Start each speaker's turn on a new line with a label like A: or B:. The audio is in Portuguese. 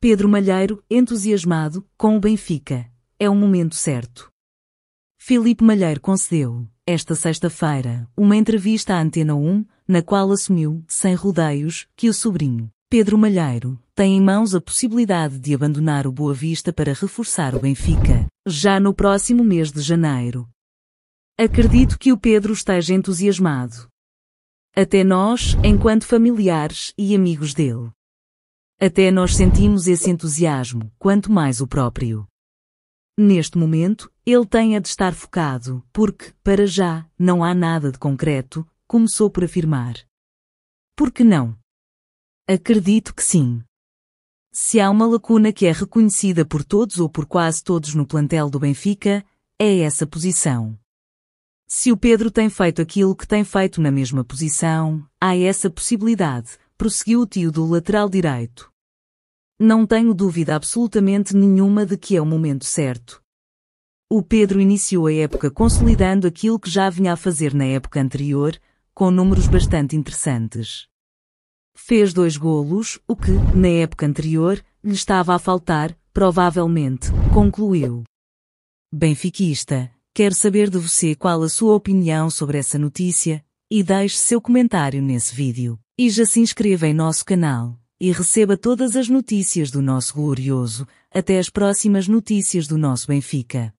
A: Pedro Malheiro, entusiasmado, com o Benfica. É o momento certo. Filipe Malheiro concedeu, esta sexta-feira, uma entrevista à Antena 1, na qual assumiu, sem rodeios, que o sobrinho, Pedro Malheiro, tem em mãos a possibilidade de abandonar o Boa Vista para reforçar o Benfica, já no próximo mês de janeiro. Acredito que o Pedro esteja entusiasmado. Até nós, enquanto familiares e amigos dele. Até nós sentimos esse entusiasmo, quanto mais o próprio. Neste momento, ele tem a de estar focado, porque, para já, não há nada de concreto, começou por afirmar. Por que não? Acredito que sim. Se há uma lacuna que é reconhecida por todos ou por quase todos no plantel do Benfica, é essa posição. Se o Pedro tem feito aquilo que tem feito na mesma posição, há essa possibilidade, prosseguiu o tio do lateral direito. Não tenho dúvida absolutamente nenhuma de que é o momento certo. O Pedro iniciou a época consolidando aquilo que já vinha a fazer na época anterior, com números bastante interessantes. Fez dois golos, o que, na época anterior, lhe estava a faltar, provavelmente, concluiu. Benfiquista, quero saber de você qual a sua opinião sobre essa notícia, e deixe seu comentário nesse vídeo. E já se inscreva em nosso canal e receba todas as notícias do nosso glorioso. Até as próximas notícias do nosso Benfica.